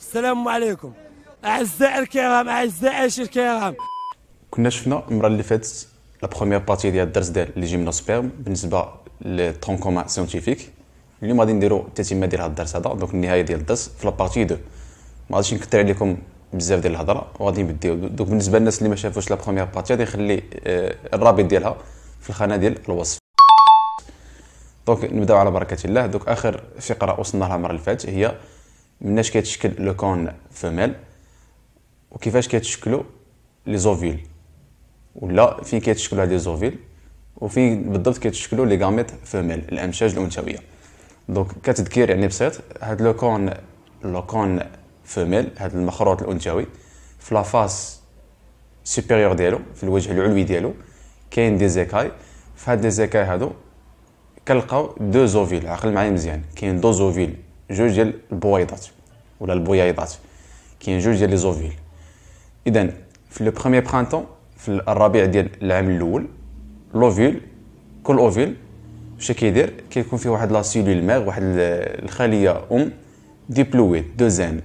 السلام عليكم اعزائي الكرام اعزائي الكرام كنا شفنا المره اللي فاتت لا بروميير بارتي ديال الدرس ديال لي جيمنوسبيرم بالنسبه للترون كومان سيونتيفيك اليوم غادي نديرو التتمه ديال هذا الدرس هذا دونك النهايه ديال الدرس في لا بارتي 2 ما غاديش نكثر عليكم بزاف ديال الهضره وغادي نبداو دونك بالنسبه للناس اللي ما شافوش لا بروميير بارتي غادي نخلي آه، الرابط ديالها في الخانه ديال الوصف دونك نبداو على بركه الله دونك اخر فقره وصلنا لها المره اللي فاتت هي مناش كيتشكل لو كون فيميل وكيفاش كيتشكلوا لي زوفيل ولا فين كيتشكلوا هاد لي زوفيل وفين بالضبط كيتشكلوا لي غاميت فيميل الامشاج الانثويه دونك كتذكير يعني بسيط هاد لو كون لو كون فيميل هاد المخروط الانثوي في لافاس سوبيريور ديالو في الوجه العلوي ديالو كاين دي زيكاي في هاد لي زيكاي هادو كنلقاو دو زوفيل عقل معايا مزيان كاين دو زوفيل جوج ديال البويضات ولا البويضات كاين جوج ديال لي زوفيل اذا في لو بروميير برانتون في الربيع ديال العام الاول لوفيل كل اوفيل واش كيدير كيكون فيه واحد لا سيلول ماغ واحد الخليه ام ديبلويد دوزان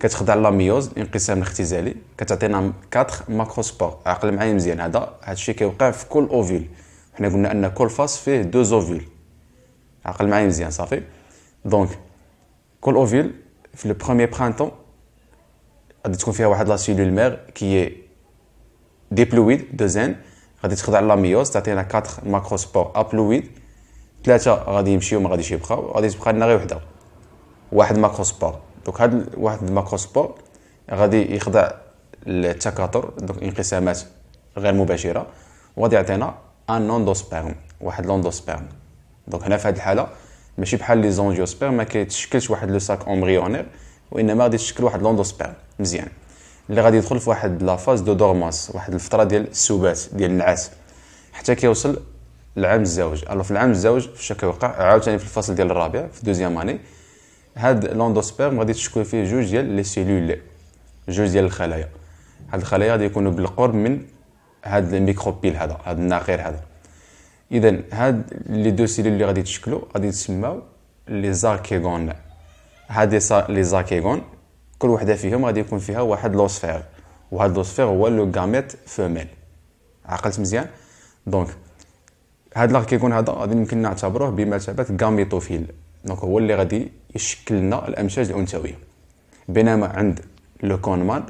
كتخضع ميوز الانقسام الاختزالي كتعطينا 4 ماكروسبور عقل معايا مزيان هذا هادشي كيوقع في كل اوفيل حنا قلنا ان كل فاس فيه دو زوفيل عقل معايا مزيان صافي دونك كل اوفيل في لو بروميير برانتون غادي تكون فيها واحد لا سيلول مير كي ديبلويد دو زين غادي تخضع لا ميوز تعطينا 4 ماكرو سبور ابلويد ثلاثه غادي يمشيو ما غاديش يبقاو غادي تبقى لنا غير وحده واحد ماكرو سبور دونك هاد واحد الماكرو سبور غادي يخضع للتكاثر دونك انقسامات غير مباشره وغادي يعطينا ان لوندوسبيرم واحد لوندوسبيرم دونك هنا في هاد الحاله ماشي بحال لي زونجيوسبير ما كيتشكلش واحد لو ساك امبريونير وانما غادي تشكل واحد لوندوسبير مزيان اللي غادي يدخل في واحد لا فاز دو دورماس واحد الفتره ديال السبات ديال النعاس حتى كيوصل العام الزوج الو في العام الزوج فاش كيوقع عاوتاني في الفصل ديال الرابع في دوزيام اني هاد لوندوسبيرم غادي تشكل فيه جوج ديال لي سيلول جوج ديال الخلايا هاد الخلايا غادي يكونوا بالقرب من هاد الميكروبيل هذا هاد الناقير هذا اذا هاد لي دو سيلول اللي غادي تشكلو غادي تسماو لي زاركيغون هاد لي زاركيغون كل وحده فيهم غادي يكون فيها واحد لوسفير وهاد لوسفير هو لو غاميت فوميل عقلت مزيان دونك هاد لاركيغون هذا غادي يمكن نعتبروه بمثابه غاميتوفيل دونك هو اللي غادي يشكل لنا الامشاج الانثويه بينما عند لو كون مال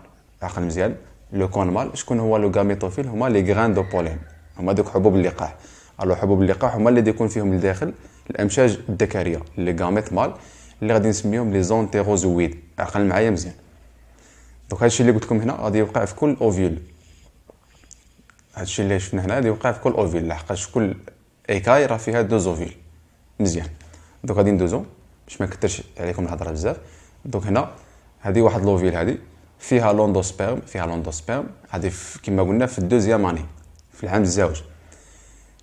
عقل مزيان لو كون مال شكون هو لو غاميتوفيل هما لي غران دو بولين هما دوك حبوب اللقاح الو حبوب اللقاح هما اللي يكون فيهم لداخل الامشاج الذكريه لي غاميت مال اللي غادي نسميهم لي زونتيروزويد عقل معايا مزيان دوك هادشي اللي قلت لكم هنا غادي يوقع في كل اوفيل هادشي اللي شفنا هنا غادي يوقع في كل اوفيل لحقاش كل ايكاي راه فيها دوز اوفيل مزيان دوك غادي ندوزو باش ما نكثرش عليكم الهضره بزاف دوك هنا هادي واحد لوفيل هادي فيها لوندوسبيرم فيها لوندوسبيرم هادي كيما قلنا في الدوزيام اني في العام الزواج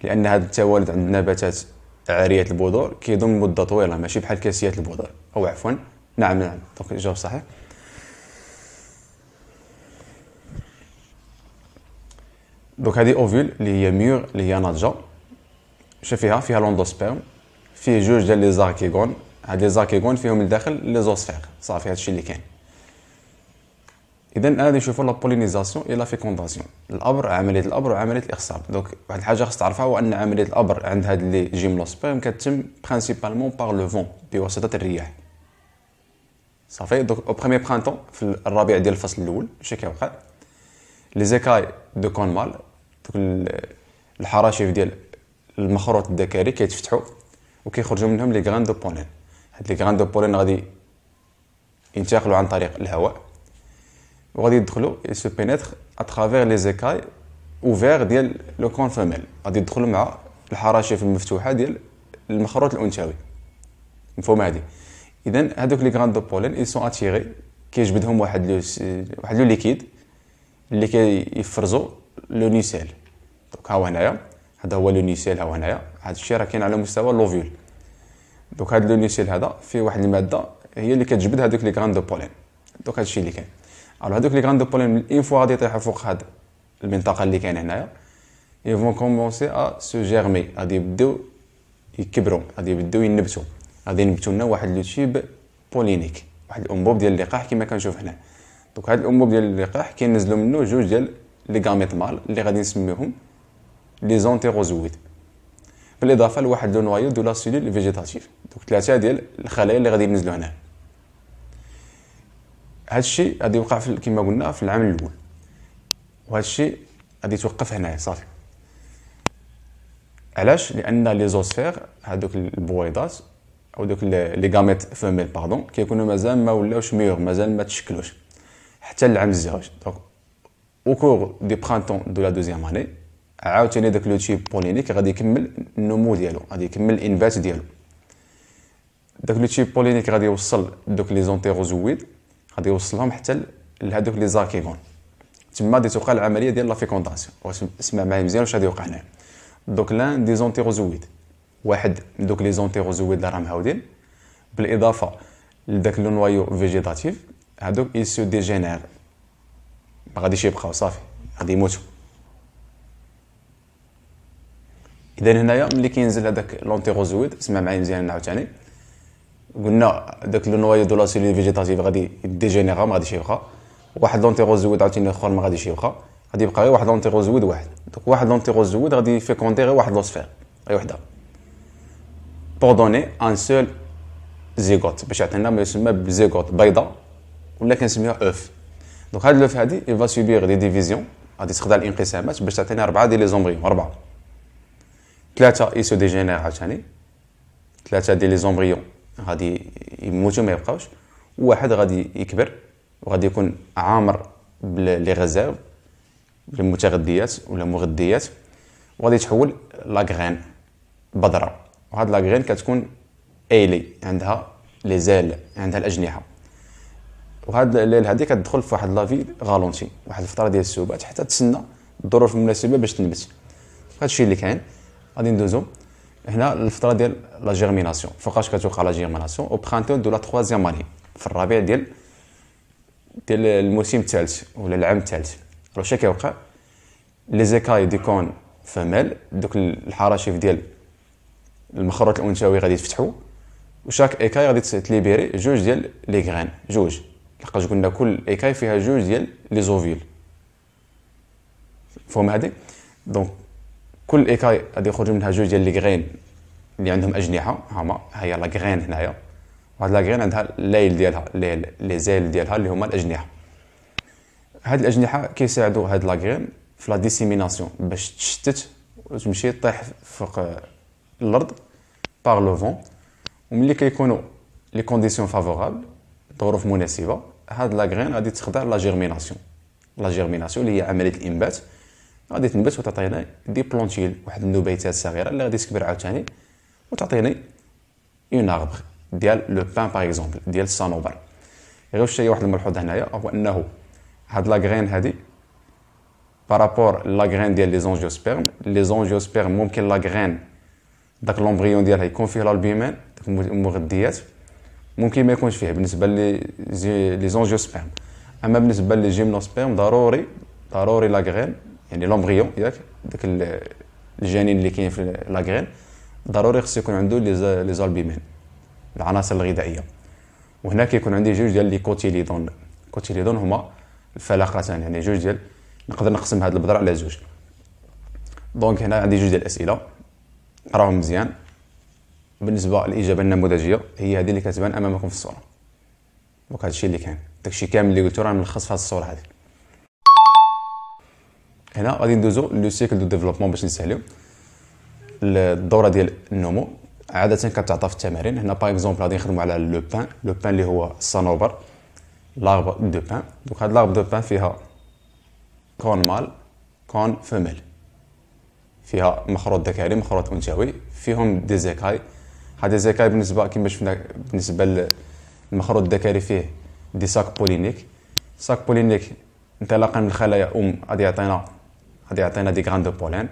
لان هذا التوالد عند النباتات عاريه البذور كيضم مده طويله ماشي بحال كاسيات البذور او عفوا نعم نعم دونك الجواب صحيح دونك هذه اوفيل اللي هي ميور اللي هي ناضجه شا فيها فيها لوندوسبيرم فيه جوج ديال لي زاكيغون هاد لي زاكيغون فيهم الداخل لي زوسفير صافي هادشي اللي كاين اذا غادي نشوفوا لا بولينيزاسيون اي لا فيكونداسيون الابر عمليه الابر وعمليه الاخصاب دونك واحد الحاجه خاص تعرفها هو ان عمليه الابر عند هاد لي جيمنوسبيرم كتتم برينسيبالمون باغ لو فون بواسطه الرياح صافي دونك او بريمي برانتون في الربيع ديال الفصل الاول شي كيوقع لي زيكاي دو كونمال دوك الحراشف ديال المخروط الذكري كيتفتحوا وكيخرجوا منهم لي غران دو بولين هاد لي غران دو بولين غادي ينتقلوا عن طريق الهواء وغادي يدخلوا يسو بينيتر اترافير لي زيكاي اوفير ديال لو كون فيميل غادي يدخلوا مع الحراشف المفتوحه ديال المخروط الانثوي مفهوم هادي اذا هذوك لي غراند دو بولين اي سون اتيري كيجبدهم واحد لو واحد لو ليكيد اللي كيفرزو لو نيسيل دونك ها هو هنايا هذا هو لو نيسيل ها هو هنايا هذا الشيء راه كاين على مستوى لوفيول دونك هذا لو نيسيل هذا فيه واحد الماده هي اللي كتجبد هذوك لي غراند دو بولين دوك هادشي اللي كاين الو هادوك لي غراند بولين اون فوا غادي يطيحوا فوق هاد المنطقه اللي كاين هنايا اي فون كومونسي ا سو جيرمي غادي يبداو يكبروا غادي يبداو ينبتوا غادي ينبتوا لنا واحد لو تيب بولينيك واحد الانبوب ديال اللقاح كما كنشوف هنا دوك هاد الانبوب ديال اللقاح كينزلوا منه جوج ديال لي غاميت مال اللي غادي نسميوهم لي زونتيروزويد بالاضافه لواحد لو نوايو دو لا سيلول فيجيتاتيف دوك ثلاثه ديال الخلايا اللي غادي ينزلوا هنا هذا الشيء غادي يوقع كما قلنا في العام الاول وهذا الشيء غادي يتوقف هنايا صافي علاش لان لي زوسفير هذوك البويضات او دوك لي غاميت فوميل باردون كيكونوا مازال ما ولاوش ميور مازال ما تشكلوش حتى العام الزواج دونك او كور دي برانتون دو لا دوزيام اني عاوتاني داك لو تيب بولينيك غادي يكمل النمو ديالو غادي يكمل الانبات ديالو داك لو تيب بولينيك غادي يوصل دوك لي زونتيروزويد غادي يوصلهم حتى لهذوك لي زاكيفون تما غادي توقع العمليه ديال لا فيكونداسيون واش اسمع معايا مزيان واش غادي يوقع هنا دوك لان دي زونتيروزويد واحد من دوك لي زونتيروزويد اللي راهم هاودين بالاضافه لذاك لو نوايو فيجيتاتيف هادوك دي ديجينير ما غاديش يبقاو صافي غادي يموتوا اذا هنايا ملي كينزل هذاك لونتيروزويد اسمع معايا مزيان عاوتاني قلنا ذاك لو نوايو دو لا سيلي فيجيتاتيف غادي ديجينيرا ما غاديش يبقى واحد لونتيروزويد عاوتاني اخر ما غاديش يبقى غادي يبقى غير واحد لونتيروزويد واحد دوك واحد لونتيروزويد غادي فيكوندي غير واحد لوسفير غير وحده بور دوني ان سول زيغوت باش يعطينا ما يسمى بزيغوت بيضه ولا كنسميها اوف دونك هاد لوف هادي يفا سوبيغ دي ديفيزيون غادي تخدع الانقسامات باش تعطينا اربعة ديال لي زومبريون اربعة ثلاثه سو ديجينير عاوتاني ثلاثه ديال لي زومبريون غادي يموتوا ما يبقاوش وواحد غادي يكبر وغادي يكون عامر باللي غزاو بالمتغذيات ولا مغذيات وغادي تحول لاغرين بذره وهاد لاغرين كتكون ايلي عندها لي زال عندها الاجنحه وهاد الليل هادي كتدخل في واحد لافي غالونتي واحد الفتره ديال السوبات حتى تسنى الظروف المناسبه باش تنبت هادشي اللي كاين غادي ندوزو هنا الفتره ديال لا جيرميناسيون فوقاش كتوقع لا جيرميناسيون او برانتو دو لا تخوازيام اني في الربيع ديال ديال الموسم الثالث ولا العام الثالث الو شنو كيوقع لي زيكاي دي كون فمال دوك الحراشف ديال المخروط الانثوي غادي يتفتحوا وشاك ايكاي غادي تليبيري جوج ديال لي غران جوج لحقاش قلنا كل ايكاي فيها جوج ديال لي زوفيل فهم هادي دونك كل ايكاي غادي يخرج منها جوج ديال لي غرين اللي عندهم اجنحه هما ها هي لا غرين هنايا وهاد لا غرين عندها الليل ديالها الليل لي زيل ديالها اللي هما الاجنحه هاد الاجنحه كيساعدوا هاد لا غرين في لا ديسيميناسيون باش تشتت وتمشي طيح فوق الارض باغ لو فون وملي كيكونوا لي كونديسيون فافورابل ظروف مناسبه هاد لا غرين غادي تخضع لا جيرميناسيون لا جيرميناسيون اللي هي عمليه الانبات غادي تنبت وتعطينا دي بلونتيل واحد النبيتات صغيره اللي غادي تكبر عاوتاني وتعطيني اون اغبر ديال لو بان باغ اكزومبل ديال الصنوبر غير واش واحد الملحوظه هنايا هو انه هاد لاغرين هادي بارابور لاغرين ديال لي زونجيوسبيرم لي زونجيوسبيرم ممكن لاغرين داك لومبريون ديالها يكون فيه لالبيمين داك المغذيات ممكن ما يكونش فيه بالنسبه لي لي زونجيوسبيرم اما بالنسبه لي جيمنوسبيرم ضروري ضروري لاغرين يعني لومبغيون ياك داك الجنين اللي كاين في لاغرين ضروري خصو يكون عنده لي زالبيمين العناصر الغذائيه وهنا كيكون عندي جوج ديال لي كوتيليدون كوتيليدون هما الفلقتان يعني جوج ديال نقدر نقسم هاد البذره على جوج دونك هنا عندي جوج ديال الاسئله راهم مزيان بالنسبه للاجابه النموذجيه هي هذه اللي كتبان امامكم في الصوره دونك هادشي اللي كان داكشي كامل اللي قلتو راه ملخص في هاد الصوره هذه هنا غادي ندوزو لو سيكل دو ديفلوبمون باش نسهلو الدوره ديال النمو عاده كتعطى في التمارين هنا باغ اكزومبل غادي نخدمو على لو بان لو بان اللي هو الصنوبر لارب دو بان دونك هاد لارب دو بان فيها كون مال كون فيميل فيها مخروط ذكري مخروط انثوي فيهم دي زيكاي هاد زيكاي بالنسبه كيما شفنا بالنسبه للمخروط الذكري فيه دي ساك بولينيك ساك بولينيك انطلاقا من الخلايا ام غادي يعطينا غادي يعطينا دي غران دو بولين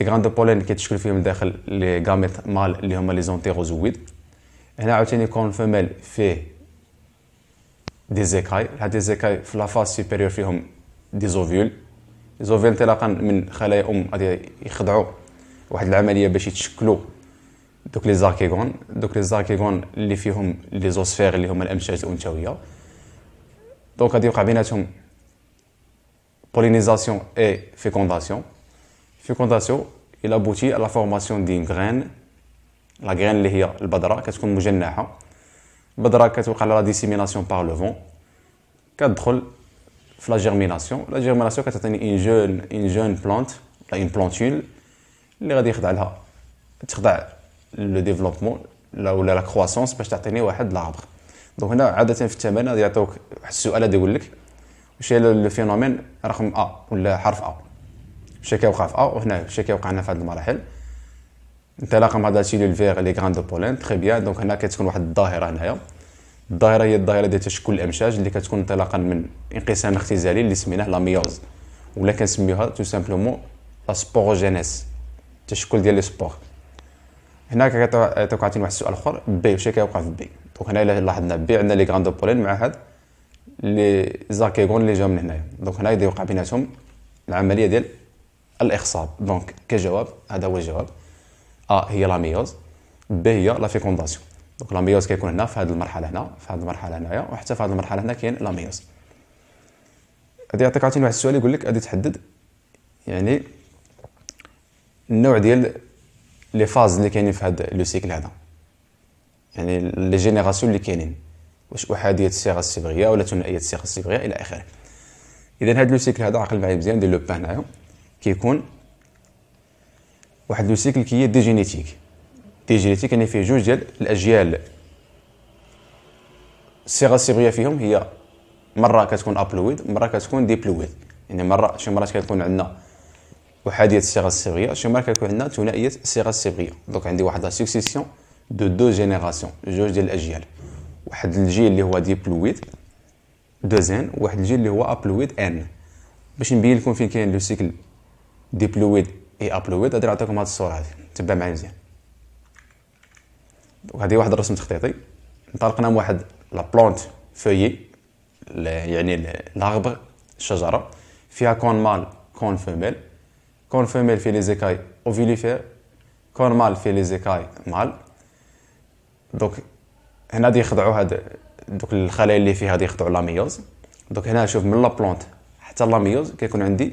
لي غران دو بولين اللي كيتشكل فيهم الداخل لي غاميت مال اللي هما لي زونتيروزويد هنا عاوتاني كون فيميل فيه دي زيكاي هاد دي زيكاي في لافاس سوبيريور فيهم دي زوفيول زوفيول انطلاقا من خلايا ام غادي يخضعوا واحد العمليه باش يتشكلوا دوك لي زاركيغون دوك لي زاركيغون اللي فيهم لي زوسفير اللي هما الامشاج الانثويه دونك غادي يوقع بيناتهم pollinisation et fécondation. Fécondation, il aboutit à la formation d'une graine. La graine, est la graine qui est la graine. La qui est la dissémination par le vent. la germination. La germination, qui est une jeune, une jeune plante, une plantule, qui le développement, la croissance, peut l'arbre. Donc, a مشى فينومين رقم ا ولا حرف ا مشى كيوقع في ا وهنا مشى كيوقع لنا في هذه المراحل انطلاقا من هذا الشيء فيغ لي غران دو بولين تخي بيان دونك هنا كتكون واحد الظاهره هنايا الظاهره هي الظاهره ديال تشكل الامشاج اللي كتكون انطلاقا من انقسام اختزالي اللي سميناه لا ميوز ولا كنسميوها تو سامبلومون لا سبوروجينيس التشكل ديال لي سبور هنا كتوقع واحد السؤال اخر بي واش كيوقع في بي دونك هنا الا لاحظنا بي عندنا لي غراند بولين مع هاد لي زاكيغون اللي جاو من هنايا دونك هنا يوقع بيناتهم العمليه ديال الاخصاب دونك كجواب هذا هو الجواب ا هي لا ميوز ب هي لا فيكونداسيون دونك لا ميوز كيكون هنا في هذه المرحله هنا في هذه المرحله هنايا وحتى في هذه المرحله هنا كاين لا ميوز غادي يعطيك عاوتاني واحد السؤال يقول لك غادي تحدد يعني النوع ديال لي فاز اللي كاينين في هذا لو سيكل هذا يعني لي جينيراسيون اللي كاينين واش احاديه الصيغه الصبغيه ولا ثنائيه الصيغه الصبغيه الى اخره اذا هذا لو سيكل هذا عقل معايا مزيان دير لو بان هنايا كيكون واحد لو سيكل كي دي جينيتيك دي جينيتيك يعني فيه جوج ديال الاجيال الصيغه الصبغيه فيهم هي مره كتكون ابلويد مره كتكون ديبلويد يعني مره شي مرات كتكون عندنا احاديه الصيغه الصبغيه شي مرات كتكون عندنا ثنائيه الصيغه الصبغيه دونك عندي واحد لا سوكسيسيون دو دو جينيراسيون جوج ديال الاجيال واحد الجي اللي هو ديبلويد دوزين وواحد الجي اللي هو ابلويد ان باش نبين لكم فين كاين لو سيكل ديبلويد اي ابلويد غادي نعطيكم هذه الصوره هذه تبع معايا مزيان وهذه واحد الرسم تخطيطي انطلقنا من واحد لا بلونت فويي يعني لاربر الشجره فيها كون مال كون فيميل كون فيميل في لي زيكاي اوفيليفير كون مال في لي زيكاي مال دونك هنا غادي يخضعوا هاد دوك الخلايا اللي فيها غادي يخضعوا لاميوز دوك هنا شوف من لابلونت حتى لاميوز كيكون عندي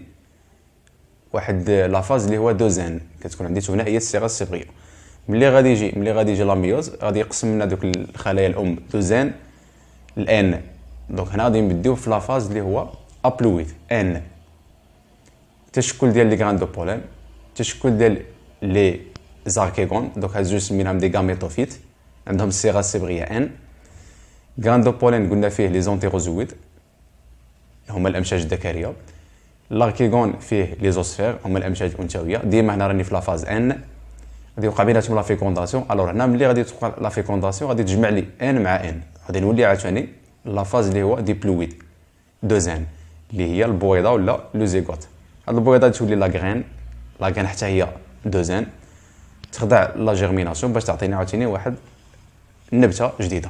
واحد لافاز اللي هو دوزان كتكون عندي ثنائيه الصيغه الصبغيه ملي غادي يجي ملي غادي يجي لاميوز غادي يقسم لنا دوك الخلايا الام دوزان الان دونك هنا غادي نبداو في لافاز اللي هو ابلويد ان تشكل ديال لي غراند دو بولين تشكل ديال لي زاركيغون دونك هاد جوج سميناهم دي غاميتوفيت عندهم الصيغه الصبغيه ان بولين قلنا فيه لي زونتيروزويد هما الامشاج الذكريه لاركيغون فيه لي زوسفير هما الامشاج الانثويه ديما هنا راني في لافاز ان غادي يوقع بيناتهم لا فيكونداسيون الوغ هنا ملي غادي توقع لا فيكونداسيون غادي تجمع لي ان مع ان غادي نولي عاوتاني لافاز اللي هو دي بلويد دو زان اللي هي البويضه ولا لو زيغوت هاد البويضه تولي لا غرين لا غرين حتى هي دو زان تخضع لا جيرميناسيون باش تعطيني عاوتاني واحد نبته جديده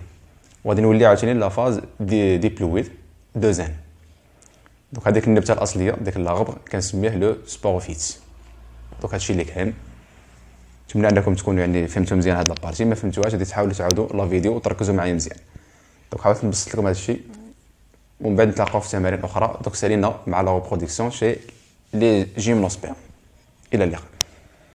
وغادي نولي عاوتاني لافاز دي دي بلويد دوزان دونك هذيك النبته الاصليه ديك لاغبر كنسميه لو سبوروفيت دونك هادشي اللي كاين نتمنى انكم تكونوا يعني فهمتوا مزيان هاد لابارتي ما فهمتوهاش غادي تحاولوا تعاودوا لا فيديو وتركزوا معايا مزيان دونك حاولت نبسط لكم هادشي ومن بعد نتلاقاو في تمارين اخرى دونك سالينا مع لا ريبرودكسيون شي لي جيمنوسبير الى اللقاء